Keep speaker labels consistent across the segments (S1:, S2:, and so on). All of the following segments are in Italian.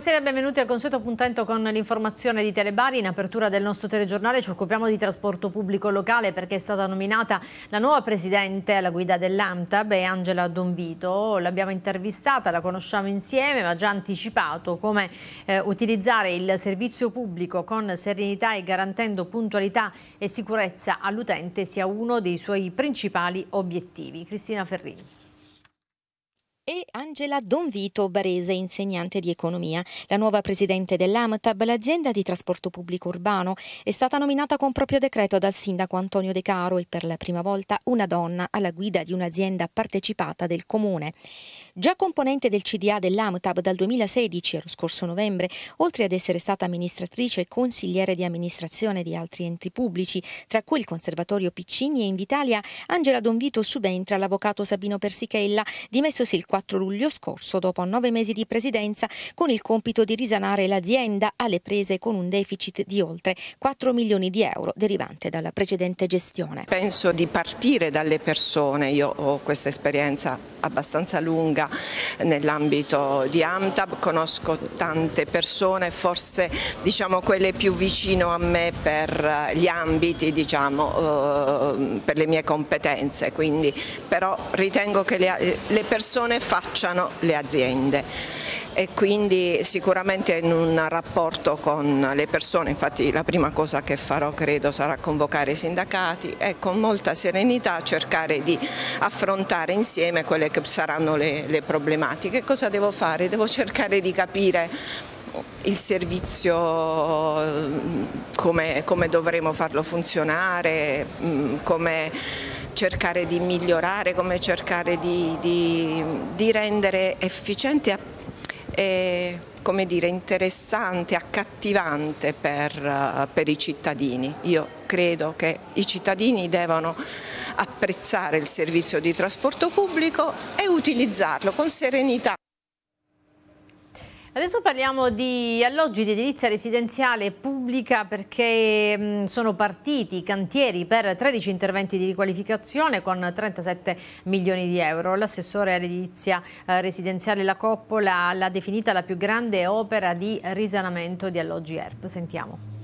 S1: Buonasera e benvenuti al consueto appuntamento con l'informazione di Telebari. In apertura del nostro telegiornale ci occupiamo di trasporto pubblico locale perché è stata nominata la nuova presidente alla guida dell'AMTAB, Angela Donvito. L'abbiamo intervistata, la conosciamo insieme, ma già anticipato come eh, utilizzare il servizio pubblico con serenità e garantendo puntualità e sicurezza all'utente sia uno dei suoi principali obiettivi. Cristina Ferrini.
S2: Angela Donvito Barese, insegnante di economia. La nuova presidente dell'AMTAB, l'azienda di trasporto pubblico urbano, è stata nominata con proprio decreto dal sindaco Antonio De Caro e per la prima volta una donna alla guida di un'azienda partecipata del comune. Già componente del CDA dell'AMTAB dal 2016 allo scorso novembre, oltre ad essere stata amministratrice e consigliere di amministrazione di altri enti pubblici, tra cui il Conservatorio Piccini e Invitalia, Angela Donvito subentra all'avvocato Sabino Persichella, dimessosi il 4 luglio luglio scorso, dopo nove mesi di presidenza, con il compito di risanare l'azienda alle prese con un deficit di oltre 4 milioni di euro derivante dalla precedente gestione.
S3: Penso di partire dalle persone, io ho questa esperienza abbastanza lunga nell'ambito di Amtab, conosco tante persone, forse diciamo quelle più vicino a me per gli ambiti, diciamo, eh, per le mie competenze, quindi però ritengo che le persone facciano facciano le aziende e quindi sicuramente in un rapporto con le persone, infatti la prima cosa che farò credo sarà convocare i sindacati e con molta serenità cercare di affrontare insieme quelle che saranno le, le problematiche. Cosa devo fare? Devo cercare di capire il servizio mm, come, come dovremo farlo funzionare, mm, come cercare di migliorare, come cercare di, di, di rendere efficiente e come dire, interessante, accattivante per, eh, per i cittadini. Io credo che i cittadini devono apprezzare il servizio di trasporto pubblico e utilizzarlo con serenità.
S1: Adesso parliamo di alloggi di edilizia residenziale pubblica perché mm, sono partiti i cantieri per 13 interventi di riqualificazione con 37 milioni di euro. L'assessore all'edilizia eh, residenziale La Coppola l'ha definita la più grande opera di risanamento di alloggi ERP. Sentiamo.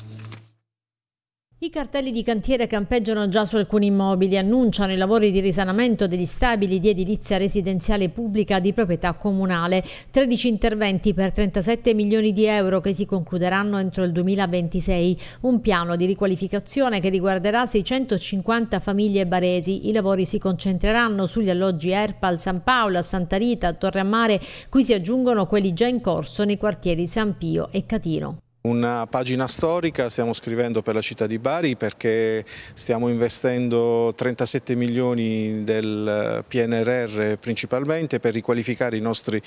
S1: I cartelli di cantiere campeggiano già su alcuni immobili, annunciano i lavori di risanamento degli stabili di edilizia residenziale pubblica di proprietà comunale, 13 interventi per 37 milioni di euro che si concluderanno entro il 2026, un piano di riqualificazione che riguarderà 650 famiglie baresi. I lavori si concentreranno sugli alloggi Erpal, San Paolo, Santa Rita, Torre a Mare, cui si aggiungono quelli già in corso nei quartieri San Pio e Catino.
S4: Una pagina storica stiamo scrivendo per la città di Bari perché stiamo investendo 37 milioni del PNRR principalmente per riqualificare i nostri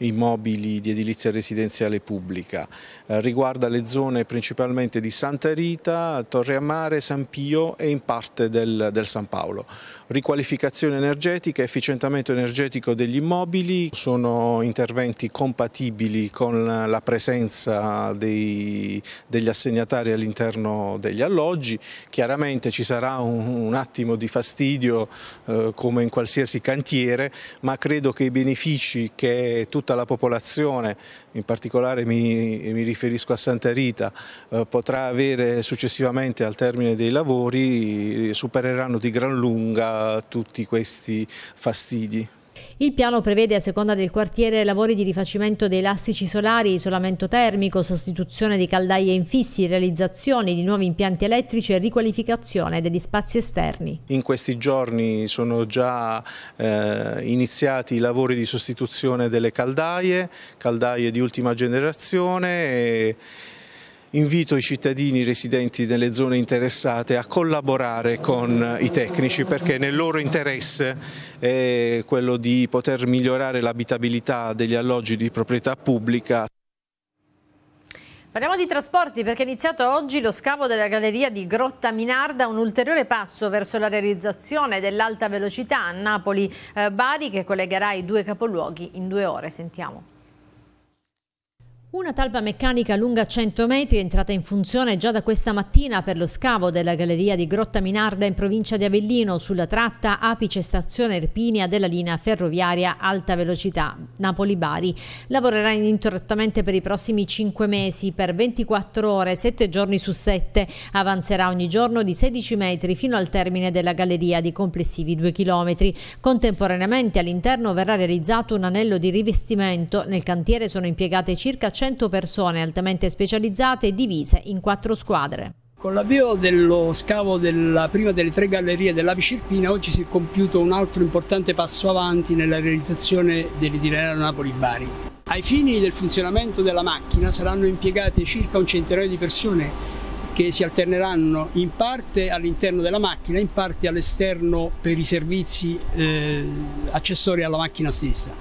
S4: immobili di edilizia residenziale pubblica. Eh, riguarda le zone principalmente di Santa Rita, Torre Amare, San Pio e in parte del, del San Paolo. Riqualificazione energetica, efficientamento energetico degli immobili, sono interventi compatibili con la presenza dei degli assegnatari all'interno degli alloggi. Chiaramente ci sarà un, un attimo di fastidio eh, come in qualsiasi cantiere, ma credo che i benefici che tutta la popolazione, in particolare mi, mi riferisco a Santa Rita, eh, potrà avere successivamente al termine dei lavori eh, supereranno di gran lunga tutti questi fastidi.
S1: Il piano prevede, a seconda del quartiere, lavori di rifacimento dei elastici solari, isolamento termico, sostituzione di caldaie infissi, realizzazione di nuovi impianti elettrici e riqualificazione degli spazi esterni.
S4: In questi giorni sono già eh, iniziati i lavori di sostituzione delle caldaie, caldaie di ultima generazione e Invito i cittadini residenti nelle zone interessate a collaborare con i tecnici perché nel loro interesse è quello di poter migliorare l'abitabilità degli alloggi di proprietà pubblica.
S1: Parliamo di trasporti perché è iniziato oggi lo scavo della galleria di Grotta Minarda, un ulteriore passo verso la realizzazione dell'alta velocità a Napoli-Bari eh, che collegherà i due capoluoghi in due ore. Sentiamo. Una talpa meccanica lunga 100 metri è entrata in funzione già da questa mattina per lo scavo della galleria di Grotta Minarda in provincia di Avellino sulla tratta Apice Stazione Erpinia della linea ferroviaria Alta Velocità Napoli-Bari. Lavorerà ininterrottamente per i prossimi 5 mesi, per 24 ore, 7 giorni su 7. Avanzerà ogni giorno di 16 metri fino al termine della galleria di complessivi 2 km. Contemporaneamente all'interno verrà realizzato un anello di rivestimento. Nel cantiere sono impiegate circa 100 persone altamente specializzate divise in quattro squadre.
S5: Con l'avvio dello scavo della prima delle tre gallerie dell'Apicirpina oggi si è compiuto un altro importante passo avanti nella realizzazione dell'itinerario Napoli-Bari. Ai fini del funzionamento della macchina saranno impiegate circa un centinaio di persone che si alterneranno in parte all'interno della macchina, in parte all'esterno per i servizi eh, accessori alla macchina stessa.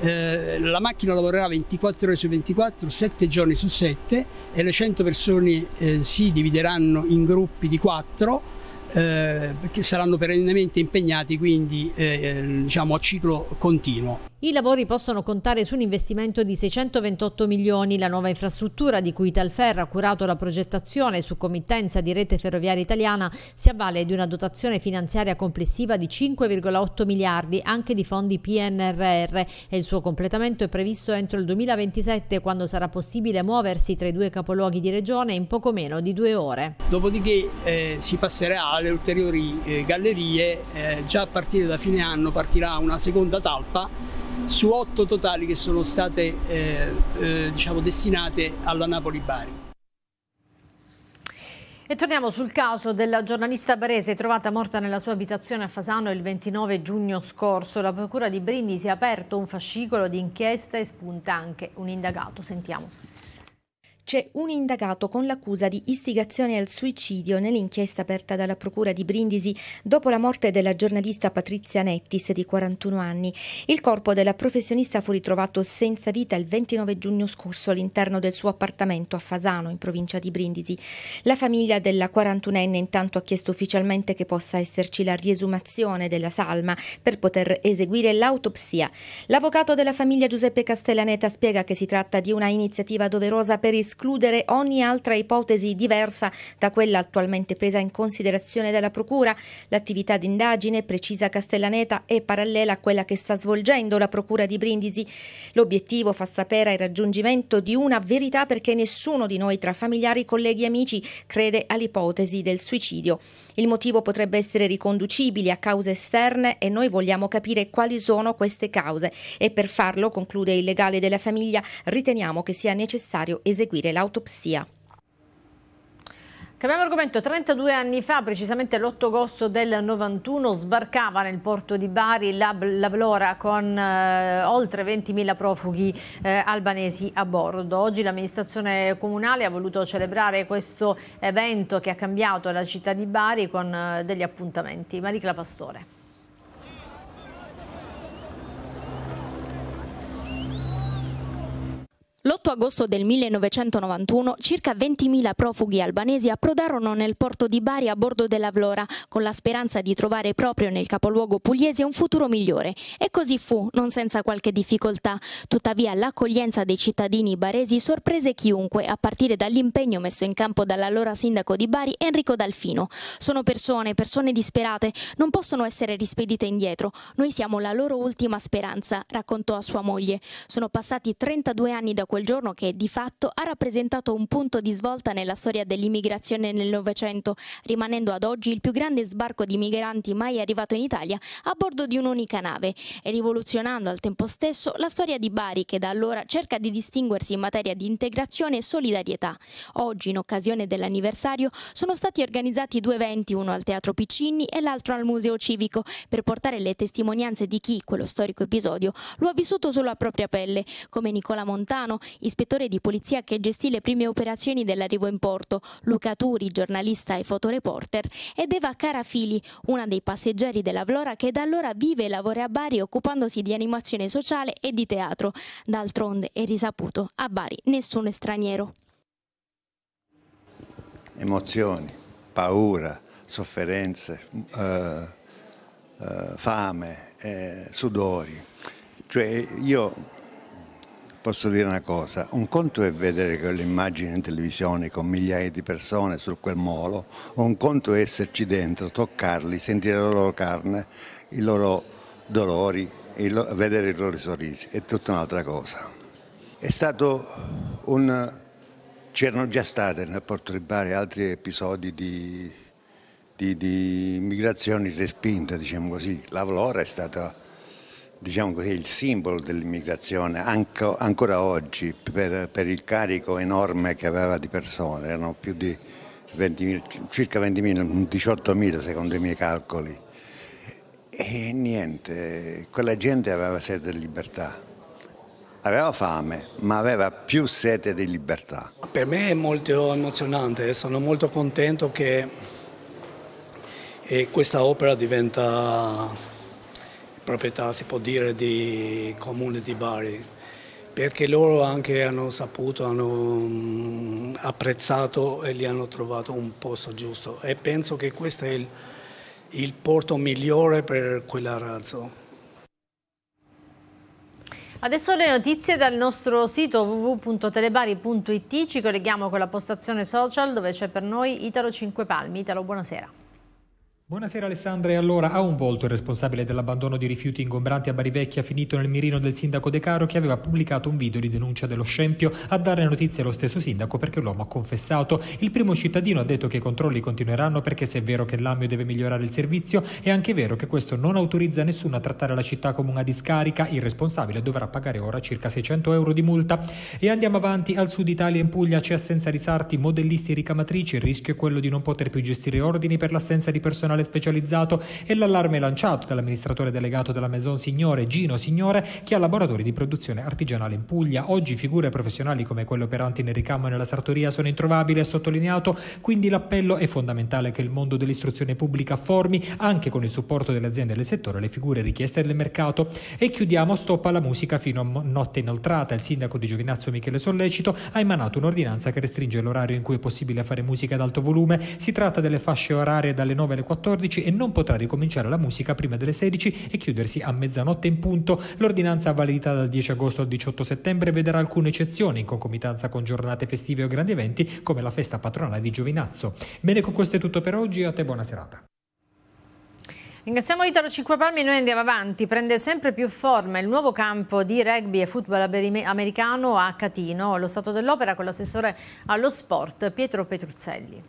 S5: Eh, la macchina lavorerà 24 ore su 24, 7 giorni su 7 e le 100 persone eh, si divideranno in gruppi di 4 eh, che saranno perennemente impegnati quindi eh, eh, diciamo a ciclo continuo.
S1: I lavori possono contare su un investimento di 628 milioni. La nuova infrastruttura di cui Talferra ha curato la progettazione su committenza di rete ferroviaria italiana si avvale di una dotazione finanziaria complessiva di 5,8 miliardi anche di fondi PNRR e il suo completamento è previsto entro il 2027 quando sarà possibile muoversi tra i due capoluoghi di regione in poco meno di due ore.
S5: Dopodiché eh, si passerà alle ulteriori eh, gallerie, eh, già a partire da fine anno partirà una seconda talpa su otto totali che sono state eh, eh, diciamo destinate alla Napoli-Bari.
S1: E torniamo sul caso della giornalista barese trovata morta nella sua abitazione a Fasano il 29 giugno scorso. La procura di Brindisi ha aperto un fascicolo di inchiesta e spunta anche un indagato. Sentiamo.
S2: C'è un indagato con l'accusa di istigazione al suicidio nell'inchiesta aperta dalla Procura di Brindisi dopo la morte della giornalista Patrizia Nettis di 41 anni. Il corpo della professionista fu ritrovato senza vita il 29 giugno scorso all'interno del suo appartamento a Fasano, in provincia di Brindisi. La famiglia della 41enne intanto ha chiesto ufficialmente che possa esserci la riesumazione della salma per poter eseguire l'autopsia. L'avvocato della famiglia Giuseppe Castellaneta spiega che si tratta di una iniziativa doverosa per il escludere ogni altra ipotesi diversa da quella attualmente presa in considerazione dalla Procura. L'attività d'indagine, precisa Castellaneta, è parallela a quella che sta svolgendo la Procura di Brindisi. L'obiettivo, fa sapere, il raggiungimento di una verità perché nessuno di noi tra familiari, colleghi e amici crede all'ipotesi del suicidio. Il motivo potrebbe essere riconducibile a cause esterne e noi vogliamo capire quali sono queste cause e per farlo, conclude il legale della famiglia, riteniamo che sia necessario eseguire prosegue l'autopsia.
S1: Cambiamo argomento, 32 anni fa, precisamente l'8 agosto del 91, sbarcava nel porto di Bari la, la Vlora con eh, oltre 20.000 profughi eh, albanesi a bordo. Oggi l'amministrazione comunale ha voluto celebrare questo evento che ha cambiato la città di Bari con eh, degli appuntamenti. Maricla Pastore.
S6: L'8 agosto del 1991 circa 20.000 profughi albanesi approdarono nel porto di Bari a bordo della Vlora con la speranza di trovare proprio nel capoluogo pugliese un futuro migliore e così fu, non senza qualche difficoltà. Tuttavia l'accoglienza dei cittadini baresi sorprese chiunque a partire dall'impegno messo in campo dall'allora sindaco di Bari Enrico Dalfino. Sono persone, persone disperate, non possono essere rispedite indietro. Noi siamo la loro ultima speranza, raccontò a sua moglie. Sono passati 32 anni da quel quel giorno che di fatto ha rappresentato un punto di svolta nella storia dell'immigrazione nel Novecento, rimanendo ad oggi il più grande sbarco di migranti mai arrivato in Italia a bordo di un'unica nave e rivoluzionando al tempo stesso la storia di Bari che da allora cerca di distinguersi in materia di integrazione e solidarietà. Oggi, in occasione dell'anniversario, sono stati organizzati due eventi, uno al Teatro Piccinni e l'altro al Museo Civico, per portare le testimonianze di chi quello storico episodio lo ha vissuto sulla propria pelle, come Nicola Montano, ispettore di polizia che gestì le prime operazioni dell'arrivo in porto, Luca Turi, giornalista e fotoreporter, ed Eva Carafili, una dei passeggeri della Vlora che da allora vive e lavora a Bari occupandosi di animazione sociale e di teatro. D'altronde è risaputo, a Bari nessuno è straniero.
S7: Emozioni, paura, sofferenze, eh, eh, fame, eh, sudori. Cioè io posso dire una cosa, un conto è vedere quelle immagini in televisione con migliaia di persone su quel molo, un conto è esserci dentro, toccarli, sentire la loro carne, i loro dolori, il, vedere i loro sorrisi, è tutta un'altra cosa. È stato un... c'erano già state nel Porto di Bari altri episodi di, di, di migrazioni respinte, diciamo così, la Valora è stata diciamo così, il simbolo dell'immigrazione anco, ancora oggi per, per, il carico enorme che aveva di persone, erano più di 20.000, circa 20.000, 18.000 secondo i miei calcoli. E niente, quella gente aveva sete di libertà. Aveva fame, ma aveva più sete di libertà.
S5: Per me è molto emozionante, sono molto contento che eh, questa opera diventa proprietà, si può dire, di comune di Bari, perché loro anche hanno saputo, hanno mm, apprezzato e gli hanno trovato un posto giusto e penso che questo è il, il porto migliore per quella razza.
S1: Adesso le notizie dal nostro sito www.telebari.it, ci colleghiamo con la postazione social dove c'è per noi Italo 5 Palmi. Italo, buonasera.
S8: Buonasera Alessandra, e allora ha un volto il responsabile dell'abbandono di rifiuti ingombranti a Barivecchia finito nel mirino del sindaco De Caro che aveva pubblicato un video di denuncia dello scempio a dare notizie allo stesso sindaco perché l'uomo ha confessato. Il primo cittadino ha detto che i controlli continueranno perché se è vero che l'AMIO deve migliorare il servizio è anche vero che questo non autorizza nessuno a trattare la città come una discarica, il responsabile dovrà pagare ora circa 600 euro di multa. E andiamo avanti, al sud Italia in Puglia c'è assenza di sarti, modellisti e ricamatrici, il rischio è quello di non poter più gestire ordini per l'assenza di personale tribunale specializzato e l'allarme lanciato dall'amministratore delegato della Maison Signore, Gino Signore, che ha laboratori di produzione artigianale in Puglia. Oggi figure professionali come quelle operanti nel ricamo e nella sartoria sono introvabili, ha sottolineato, quindi l'appello è fondamentale che il mondo dell'istruzione pubblica formi, anche con il supporto delle aziende del settore, le figure richieste del mercato. E chiudiamo stop alla musica fino a notte inoltrata. Il sindaco di Giovinazzo Michele Sollecito ha emanato un'ordinanza che restringe l'orario in cui è possibile fare musica ad alto volume. Si tratta delle fasce orarie dalle 9 alle 14 14 e non potrà ricominciare la musica prima delle 16 e chiudersi a mezzanotte in punto. L'ordinanza validità dal 10 agosto al 18 settembre vedrà alcune eccezioni in concomitanza con giornate festive o grandi eventi come la festa patronale di Giovinazzo. Bene, con questo è tutto per oggi, a te buona serata.
S1: Ringraziamo Italo Cinque Palmi e noi andiamo avanti. Prende sempre più forma il nuovo campo di rugby e football americano a Catino, lo Stato dell'Opera con l'assessore allo sport Pietro Petruzzelli.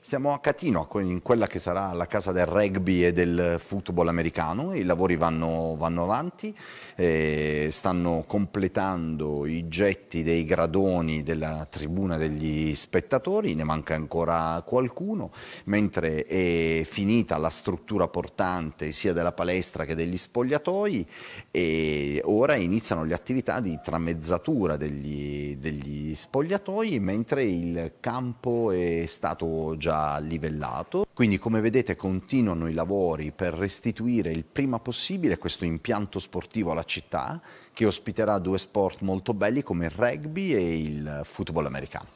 S7: Siamo a Catino, in quella che sarà la casa del rugby e del football americano, i lavori vanno, vanno avanti, eh, stanno completando i getti dei gradoni della tribuna degli spettatori, ne manca ancora qualcuno, mentre è finita la struttura portante sia della palestra che degli spogliatoi e ora iniziano le attività di tramezzatura degli, degli spogliatoi, mentre il campo è stato già già livellato, quindi come vedete continuano i lavori per restituire il prima possibile questo impianto sportivo alla città che ospiterà due sport molto belli come il rugby e il football americano.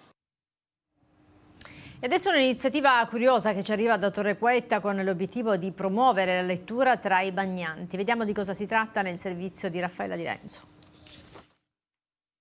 S1: E adesso un'iniziativa curiosa che ci arriva da Torre Quetta con l'obiettivo di promuovere la lettura tra i bagnanti. Vediamo di cosa si tratta nel servizio di Raffaella Di Renzo.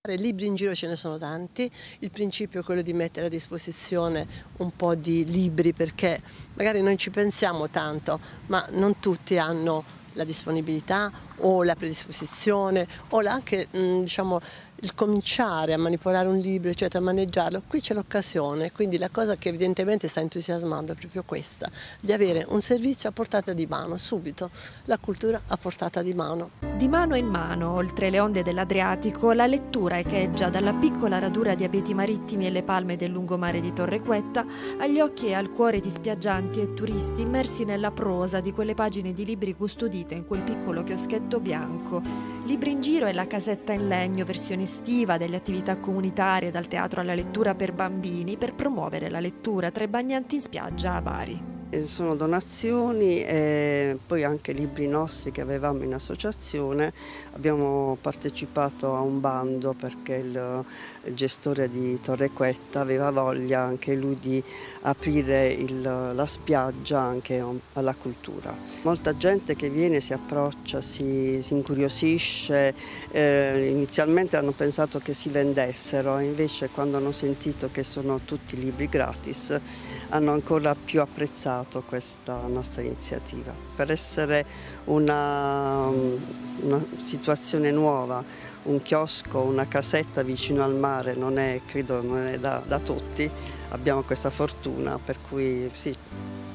S3: Libri in giro ce ne sono tanti, il principio è quello di mettere a disposizione un po' di libri perché magari non ci pensiamo tanto, ma non tutti hanno la disponibilità o la predisposizione o anche mm, diciamo, il cominciare a manipolare un libro, eccetera, a maneggiarlo, qui c'è l'occasione, quindi la cosa che evidentemente sta entusiasmando è proprio questa, di avere un servizio a portata di mano, subito, la cultura a portata di mano. Di mano in mano, oltre le onde dell'Adriatico, la lettura echeggia dalla piccola radura di abeti
S1: marittimi e le palme del lungomare di Torre Quetta agli occhi e al cuore di spiaggianti e
S3: turisti immersi nella prosa di quelle pagine di libri custodite in quel piccolo chioschetto bianco. Libri in giro e la casetta in legno, versioni estiva, delle attività comunitarie, dal teatro alla lettura per bambini, per promuovere la lettura tra i bagnanti in spiaggia a Bari. Eh, sono donazioni e poi anche libri nostri che avevamo in associazione. Abbiamo partecipato a un bando perché il, gestore di Torrequetta aveva voglia anche lui di aprire il, la spiaggia anche alla cultura. Molta gente che viene si approccia, si, si incuriosisce, eh, inizialmente hanno pensato che si vendessero, invece quando hanno sentito che sono tutti libri gratis hanno ancora più apprezzato supportato questa nostra iniziativa per essere una, una situazione nuova, un chiosco, una casetta vicino al mare non è, credo, non è da, da, tutti, abbiamo questa fortuna, per cui sì,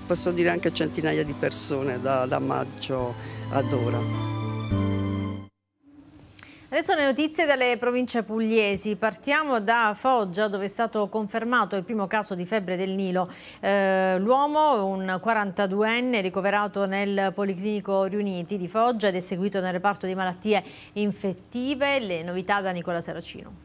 S3: posso dire anche centinaia di persone da, da maggio ad ora.
S1: Adesso le notizie dalle province pugliesi. Partiamo da Foggia dove è stato confermato il primo caso di febbre del Nilo. Eh, L'uomo, un 42enne, ricoverato nel Policlinico Riuniti di Foggia ed è seguito nel reparto di malattie infettive. Le novità da Nicola Saracino.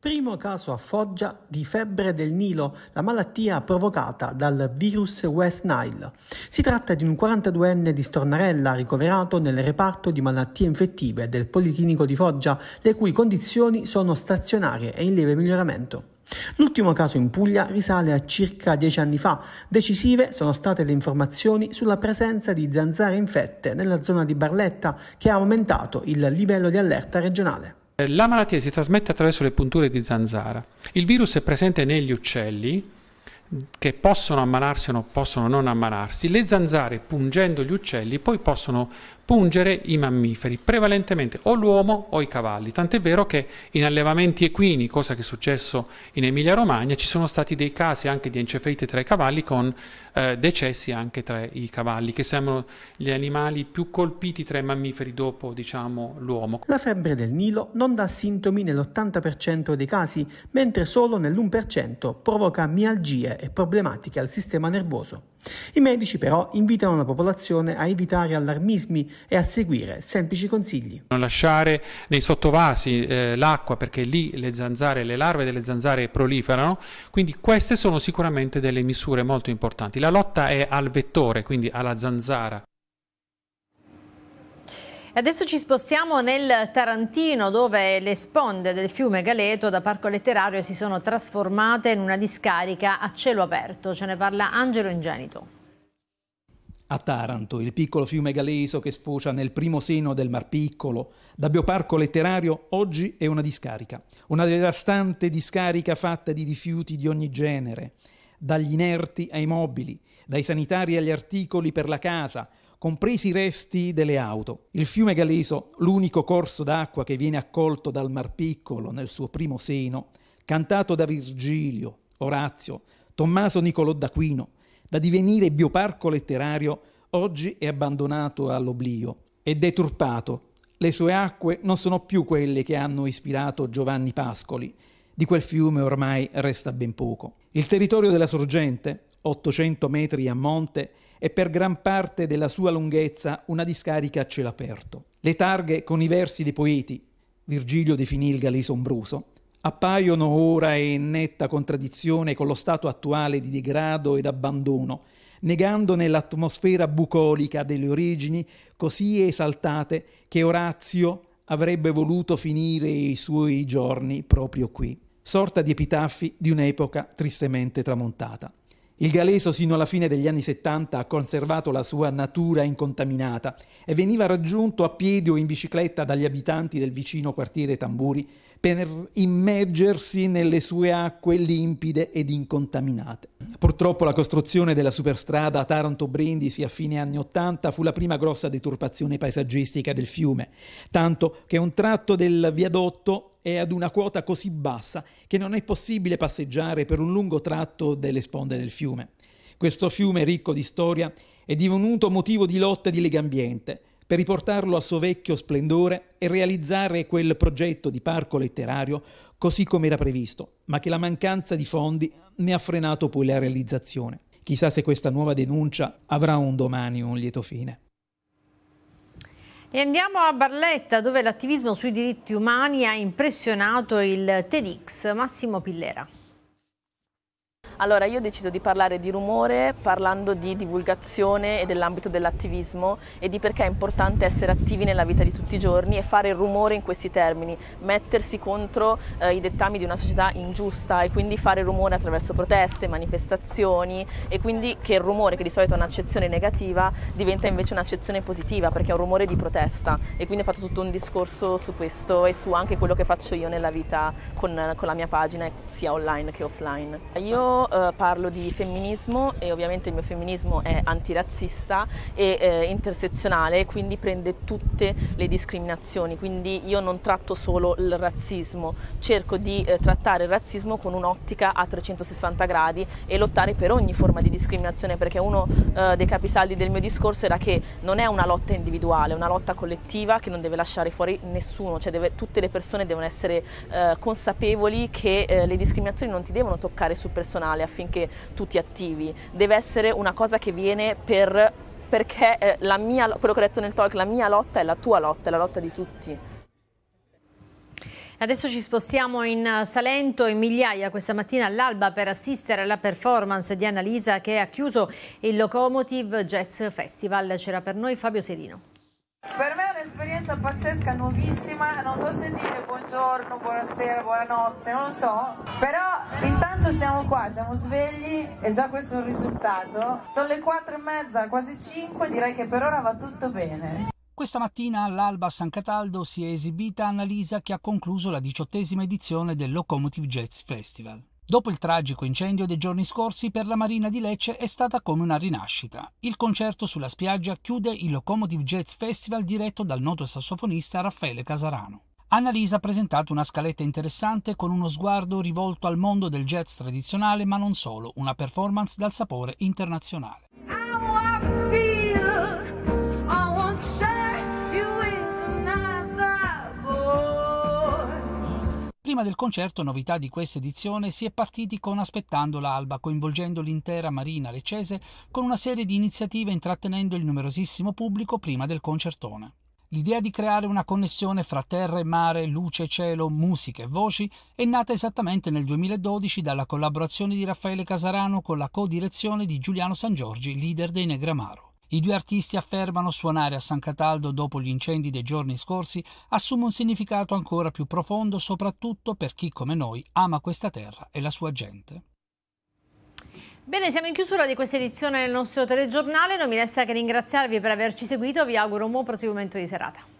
S1: Primo
S7: caso
S8: a Foggia di febbre del Nilo, la malattia provocata dal virus West Nile. Si tratta di un 42enne di Stornarella ricoverato nel reparto di malattie infettive del Policlinico di Foggia, le cui condizioni sono stazionarie e in lieve miglioramento. L'ultimo caso in Puglia risale a circa dieci anni fa. Decisive sono state le informazioni sulla presenza di zanzare infette nella zona di Barletta, che ha aumentato il livello di allerta regionale. Eh, la malattia si trasmette attraverso le punture di zanzara. Il virus è presente negli uccelli che possono ammalarsi o non possono non ammalarsi. Le zanzare pungendo gli uccelli poi possono pungere i mammiferi, prevalentemente o l'uomo o i cavalli, tant'è vero che in allevamenti equini, cosa che è successo in Emilia Romagna, ci sono stati dei casi anche di encefalite tra i cavalli con eh, decessi anche tra i cavalli, che sembrano gli animali più colpiti tra i mammiferi dopo diciamo, l'uomo. La febbre del Nilo non dà sintomi nell'80% dei casi, mentre solo nell'1% provoca mialgie e problematiche al sistema nervoso. I medici però invitano la popolazione a evitare allarmismi e a seguire semplici consigli. Non lasciare nei sottovasi eh, l'acqua perché lì le zanzare, le larve delle zanzare proliferano, quindi queste sono sicuramente delle misure molto importanti. La lotta è al vettore, quindi alla zanzara.
S1: Adesso ci spostiamo nel Tarantino dove le sponde del fiume Galeto da parco letterario si sono trasformate in una discarica a cielo aperto. Ce ne parla Angelo Ingenito.
S9: A Taranto, il piccolo fiume galeso che sfocia nel primo seno del Mar Piccolo, da bioparco letterario oggi è una discarica, una devastante discarica fatta di rifiuti di ogni genere, dagli inerti ai mobili, dai sanitari agli articoli per la casa, compresi i resti delle auto. Il fiume Galeso, l'unico corso d'acqua che viene accolto dal Mar Piccolo nel suo primo seno, cantato da Virgilio, Orazio, Tommaso Nicolò d'Aquino, da divenire bioparco letterario, oggi è abbandonato all'oblio È deturpato. Le sue acque non sono più quelle che hanno ispirato Giovanni Pascoli. Di quel fiume ormai resta ben poco. Il territorio della sorgente, 800 metri a monte, e per gran parte della sua lunghezza una discarica a cielo aperto. Le targhe con i versi dei poeti, Virgilio definì il Galè sombruso, appaiono ora in netta contraddizione con lo stato attuale di degrado ed abbandono, negandone l'atmosfera bucolica delle origini così esaltate che Orazio avrebbe voluto finire i suoi giorni proprio qui, sorta di epitaffi di un'epoca tristemente tramontata. Il galeso sino alla fine degli anni 70 ha conservato la sua natura incontaminata e veniva raggiunto a piedi o in bicicletta dagli abitanti del vicino quartiere Tamburi per immergersi nelle sue acque limpide ed incontaminate. Purtroppo la costruzione della superstrada Taranto-Brindisi a fine anni 80 fu la prima grossa deturpazione paesaggistica del fiume, tanto che un tratto del viadotto è ad una quota così bassa che non è possibile passeggiare per un lungo tratto delle sponde del fiume. Questo fiume ricco di storia è divenuto motivo di lotta di Legambiente per riportarlo al suo vecchio splendore e realizzare quel progetto di parco letterario così come era previsto, ma che la mancanza di fondi ne ha frenato poi la realizzazione. Chissà se questa nuova denuncia avrà un domani un lieto fine.
S1: E andiamo a Barletta dove l'attivismo sui diritti umani ha impressionato il TEDx Massimo
S10: Pillera. Allora, io ho deciso di parlare di rumore parlando di divulgazione e dell'ambito dell'attivismo e di perché è importante essere attivi nella vita di tutti i giorni e fare rumore in questi termini, mettersi contro eh, i dettami di una società ingiusta e quindi fare rumore attraverso proteste, manifestazioni e quindi che il rumore, che di solito è un'accezione negativa, diventa invece un'accezione positiva perché è un rumore di protesta e quindi ho fatto tutto un discorso su questo e su anche quello che faccio io nella vita con, con la mia pagina sia online che offline. Io eh, parlo di femminismo e ovviamente il mio femminismo è antirazzista e eh, intersezionale, quindi prende tutte le discriminazioni, quindi io non tratto solo il razzismo, cerco di eh, trattare il razzismo con un'ottica a 360 gradi e lottare per ogni forma di discriminazione, perché uno eh, dei capisaldi del mio discorso era che non è una lotta individuale, è una lotta collettiva che non deve lasciare fuori nessuno, cioè deve, tutte le persone devono essere eh, consapevoli che eh, le discriminazioni non ti devono toccare sul personale, professionale affinché tu ti attivi, deve essere una cosa che viene per, perché eh, la mia, quello che ho detto nel talk, la mia lotta è la tua lotta, è la lotta di tutti.
S1: Adesso ci spostiamo in eh, Salento, in migliaia questa mattina all'alba per assistere alla performance di Annalisa che ha chiuso il Locomotive Jazz Festival. C'era per noi Fabio Sedino.
S10: Per me un'esperienza
S3: pazzesca, nuovissima, non so se dire buongiorno, buonasera, buonanotte, non lo so, però intanto siamo qua, siamo svegli e già questo è un risultato. Sono le quattro e mezza, quasi cinque, direi che per ora va tutto bene.
S5: Questa mattina all'Alba a San Cataldo si è esibita Annalisa che ha concluso la diciottesima edizione del Locomotive Jazz Festival. Dopo il tragico incendio dei giorni scorsi, per la Marina di Lecce è stata come una rinascita. Il concerto sulla spiaggia chiude il Locomotive Jazz Festival diretto dal noto sassofonista Raffaele Casarano. Annalisa ha presentato una scaletta interessante con uno sguardo rivolto al mondo del jazz tradizionale, ma non solo, una performance dal sapore internazionale. Prima del concerto, novità di questa edizione, si è partiti con Aspettando l'alba, coinvolgendo l'intera Marina Leccese con una serie di iniziative intrattenendo il numerosissimo pubblico prima del concertone. L'idea di creare una connessione fra terra e mare, luce cielo, musica e voci è nata esattamente nel 2012 dalla collaborazione di Raffaele Casarano con la co-direzione di Giuliano Sangiorgi, leader dei Negramaro. I due artisti affermano suonare a San Cataldo dopo gli incendi dei giorni scorsi assume un significato ancora più profondo, soprattutto per chi come noi ama questa terra e la sua gente.
S1: Bene, siamo in chiusura di questa edizione del nostro telegiornale, non mi resta che ringraziarvi per averci seguito, vi auguro un buon proseguimento di serata.